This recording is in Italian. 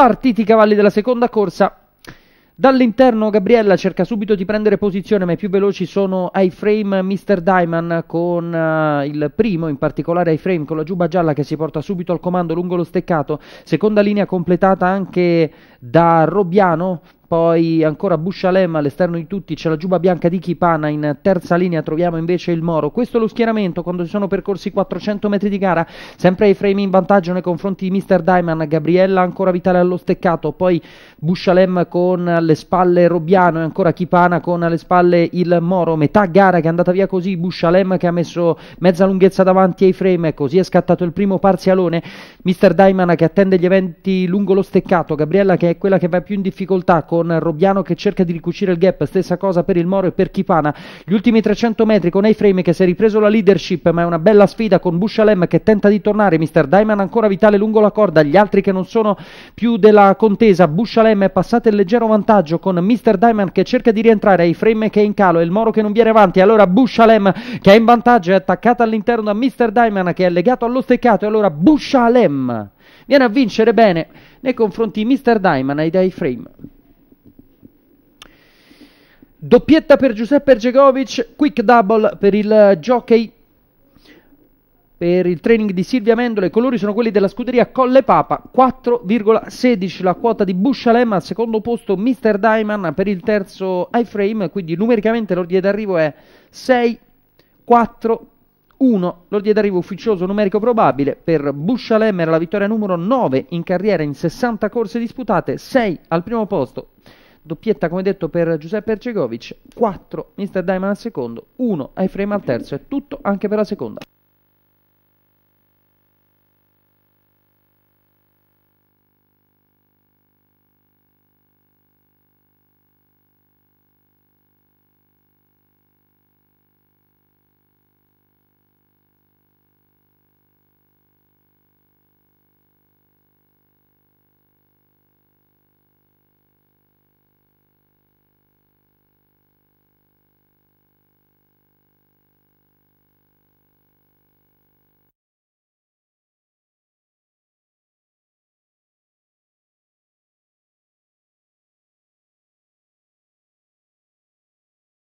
Partiti i cavalli della seconda corsa. Dall'interno Gabriella cerca subito di prendere posizione, ma i più veloci sono iframe Mr. Diamond con uh, il primo, in particolare iframe con la giuba gialla che si porta subito al comando lungo lo steccato. Seconda linea completata anche da Robbiano, poi ancora Buscialem all'esterno di tutti, c'è la giuba bianca di Chipana, in terza linea troviamo invece il Moro. Questo è lo schieramento quando si sono percorsi 400 metri di gara, sempre i frame in vantaggio nei confronti di Mr. Diamond, Gabriella ancora vitale allo steccato, poi Buscialem con alle spalle Robbiano e ancora Chipana con alle spalle il Moro, metà gara che è andata via così, Buscialem che ha messo mezza lunghezza davanti ai frame, così è scattato il primo parzialone, Mr. Diamond che attende gli eventi lungo lo steccato, Gabriella che è quella che va più in difficoltà con con Robbiano che cerca di ricucire il gap, stessa cosa per il Moro e per Kipana. Gli ultimi 300 metri con A-Frame che si è ripreso la leadership, ma è una bella sfida con Bushalem che tenta di tornare, Mr. Diamond ancora vitale lungo la corda, gli altri che non sono più della contesa, Bushalem è passato il leggero vantaggio con Mr. Diamond che cerca di rientrare, A-Frame che è in calo e il Moro che non viene avanti, allora Bushalem che è in vantaggio è attaccato all'interno da Mr. Diamond che è legato allo steccato e allora Bushalem viene a vincere bene nei confronti di Mr. Diamond e dai frame. Doppietta per Giuseppe Ergegovic, quick double per il eh, jockey. Per il training di Silvia Mendola i colori sono quelli della scuderia Colle Papa, 4,16 la quota di Buscialem al secondo posto Mr. Diamond per il terzo iframe, quindi numericamente l'ordine d'arrivo è 6, 4, 1 l'ordine d'arrivo ufficioso numerico probabile per Buscialem era la vittoria numero 9 in carriera in 60 corse disputate, 6 al primo posto doppietta come detto per Giuseppe Ercegovic, 4 Mr. Diamond al secondo, 1 ai frame al terzo, è tutto anche per la seconda.